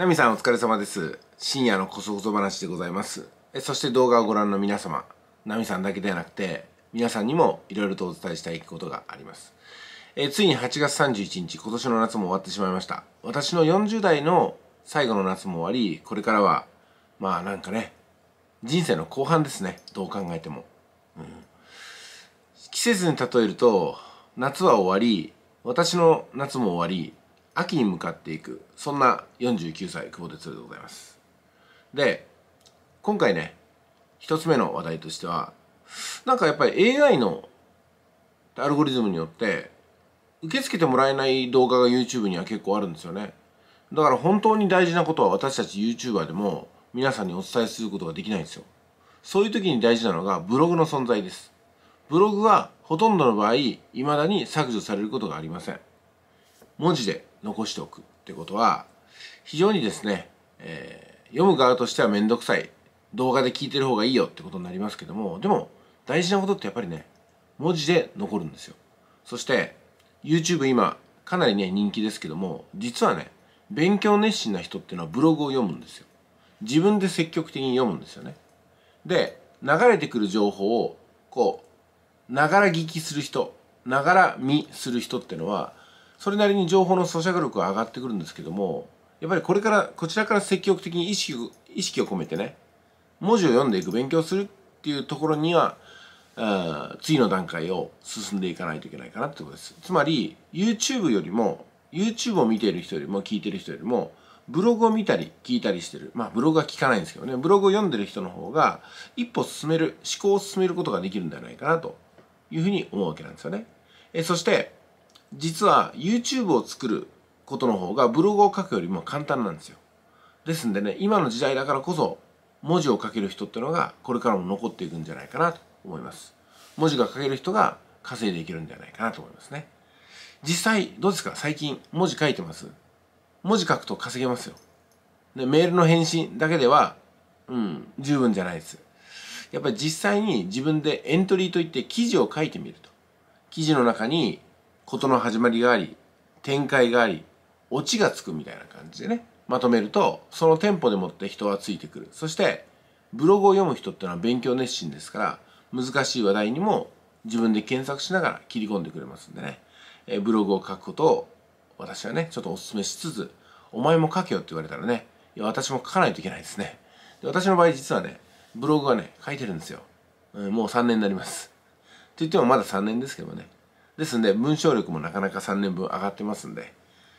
ナミさんお疲れ様です。深夜のこそこそ話でございます。そして動画をご覧の皆様、ナミさんだけではなくて、皆さんにもいろいろとお伝えしたいことがあります。えついに8月31日、今年の夏も終わってしまいました。私の40代の最後の夏も終わり、これからは、まあなんかね、人生の後半ですね。どう考えても。うん、季節に例えると、夏は終わり、私の夏も終わり、秋に向かっていくそんな49歳久保哲でございますで今回ね一つ目の話題としてはなんかやっぱり AI のアルゴリズムによって受け付けてもらえない動画が YouTube には結構あるんですよねだから本当に大事なことは私たち YouTuber でも皆さんにお伝えすることができないんですよそういう時に大事なのがブログの存在ですブログはほとんどの場合未だに削除されることがありません文字で残しておくってことは非常にですね、えー、読む側としては面倒くさい動画で聞いてる方がいいよってことになりますけどもでも大事なことってやっぱりね文字で残るんですよそして YouTube 今かなりね人気ですけども実はね勉強熱心な人っていうのはブログを読むんですよ自分で積極的に読むんですよねで流れてくる情報をこうながら聞きする人ながら見する人ってのはそれなりに情報の咀嚼力が上がってくるんですけどもやっぱりこれからこちらから積極的に意識意識を込めてね文字を読んでいく勉強するっていうところには次の段階を進んでいかないといけないかなってことですつまり YouTube よりも YouTube を見ている人よりも聞いてる人よりもブログを見たり聞いたりしてるまあブログは聞かないんですけどねブログを読んでる人の方が一歩進める思考を進めることができるんではないかなというふうに思うわけなんですよねえそして実は YouTube を作ることの方がブログを書くよりも簡単なんですよ。ですんでね、今の時代だからこそ文字を書ける人っていうのがこれからも残っていくんじゃないかなと思います。文字が書ける人が稼いでいけるんじゃないかなと思いますね。実際、どうですか最近文字書いてます文字書くと稼げますよ。で、メールの返信だけでは、うん、十分じゃないです。やっぱり実際に自分でエントリーといって記事を書いてみると。記事の中にことの始まりがあり展開がありオチがつくみたいな感じでねまとめるとそのテンポでもって人はついてくるそしてブログを読む人ってのは勉強熱心ですから難しい話題にも自分で検索しながら切り込んでくれますんでね、えブログを書くことを私はねちょっとお勧めしつつお前も書けよって言われたらねいや私も書かないといけないですねで私の場合実はねブログはね書いてるんですよ、うん、もう3年になりますって言ってもまだ3年ですけどねですんで文章力もなかなか3年分上がってますんで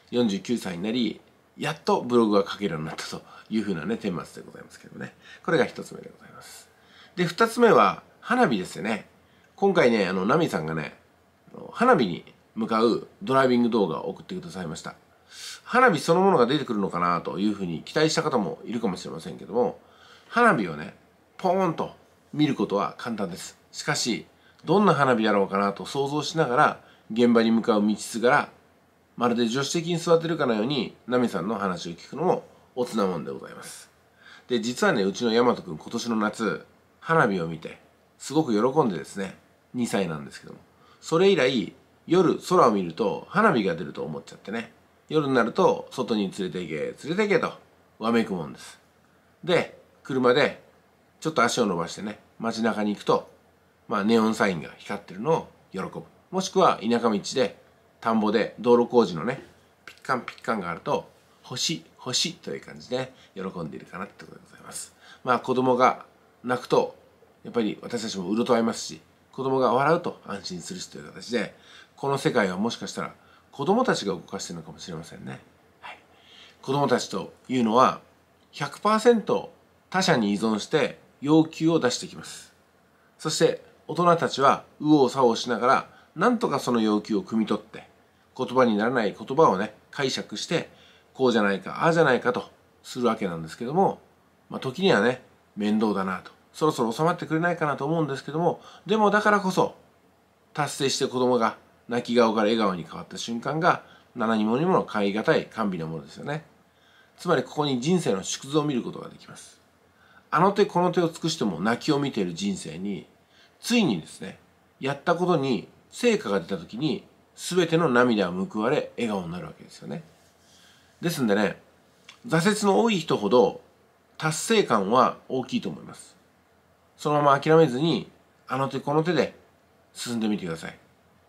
49歳になりやっとブログが書けるようになったというふうなね顛末でございますけどねこれが1つ目でございますで2つ目は花火ですよね今回ねあのナミさんがね花火に向かうドライビング動画を送ってくださいました花火そのものが出てくるのかなというふうに期待した方もいるかもしれませんけども花火をねポーンと見ることは簡単ですしかしどんな花火だろうかなと想像しながら現場に向かう道すがらまるで助手席に座ってるかのようにナミさんの話を聞くのもおつなもんでございますで実はねうちの大和くん今年の夏花火を見てすごく喜んでですね2歳なんですけどもそれ以来夜空を見ると花火が出ると思っちゃってね夜になると外に連れて行け連れて行けとわめくもんですで車でちょっと足を伸ばしてね街中に行くとまあ、ネオンサインが光ってるのを喜ぶもしくは田舎道で田んぼで道路工事のねピッカンピッカンがあると星星という感じで喜んでいるかなってことでございますまあ子供が泣くとやっぱり私たちもうろと合いますし子供が笑うと安心するしという形でこの世界はもしかしたら子供たちが動かしてるのかもしれませんね、はい、子供たちというのは100%他者に依存して要求を出してきますそして大人たちは右往左往しながら、なんとかその要求を汲み取って、言葉にならない言葉をね、解釈して、こうじゃないか、ああじゃないかとするわけなんですけども、まあ、時にはね、面倒だなと。そろそろ収まってくれないかなと思うんですけども、でもだからこそ、達成して子供が泣き顔から笑顔に変わった瞬間が、何にもにも買い難い甘美なものですよね。つまりここに人生の縮図を見ることができます。あの手この手を尽くしても泣きを見ている人生に、ついにですねやったことに成果が出た時に全ての涙は報われ笑顔になるわけですよねですんでね挫折の多い人ほど達成感は大きいと思いますそのまま諦めずにあの手この手で進んでみてください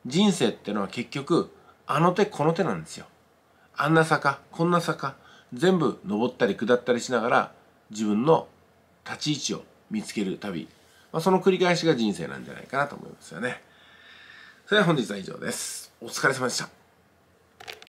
人生ってのは結局あの手この手なんですよあんな坂こんな坂全部登ったり下ったりしながら自分の立ち位置を見つける旅まあ、その繰り返しが人生なんじゃないかなと思いますよね。それでは本日は以上です。お疲れ様でした。